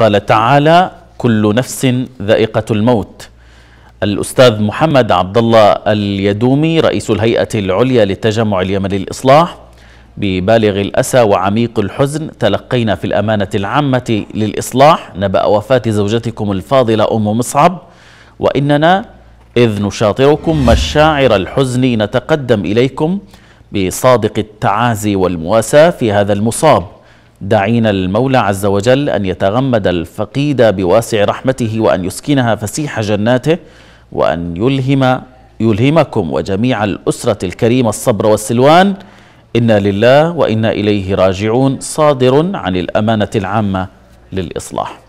قال تعالى كل نفس ذائقة الموت الأستاذ محمد عبد الله اليدومي رئيس الهيئة العليا للتجمع اليمني للإصلاح ببالغ الأسى وعميق الحزن تلقينا في الأمانة العامة للإصلاح نبأ وفاة زوجتكم الفاضلة أم مصعب وإننا إذ نشاطركم مشاعر الحزن نتقدم إليكم بصادق التعازي والمواساة في هذا المصاب داعين المولى عز وجل أن يتغمد الفقيدة بواسع رحمته وأن يسكنها فسيح جناته وأن يلهم يلهمكم وجميع الأسرة الكريمة الصبر والسلوان إنا لله وإنا إليه راجعون صادر عن الأمانة العامة للإصلاح